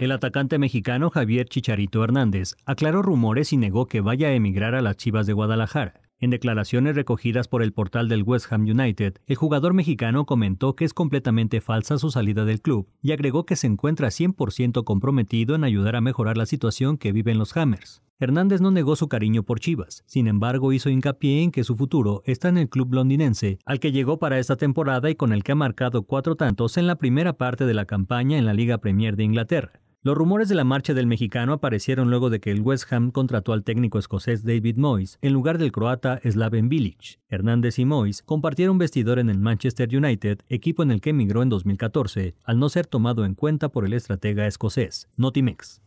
El atacante mexicano Javier Chicharito Hernández aclaró rumores y negó que vaya a emigrar a las Chivas de Guadalajara. En declaraciones recogidas por el portal del West Ham United, el jugador mexicano comentó que es completamente falsa su salida del club y agregó que se encuentra 100% comprometido en ayudar a mejorar la situación que viven los Hammers. Hernández no negó su cariño por Chivas, sin embargo hizo hincapié en que su futuro está en el club londinense, al que llegó para esta temporada y con el que ha marcado cuatro tantos en la primera parte de la campaña en la Liga Premier de Inglaterra. Los rumores de la marcha del mexicano aparecieron luego de que el West Ham contrató al técnico escocés David Moyes en lugar del croata Slaven Bilic. Hernández y Moyes compartieron vestidor en el Manchester United, equipo en el que emigró en 2014, al no ser tomado en cuenta por el estratega escocés, Notimex.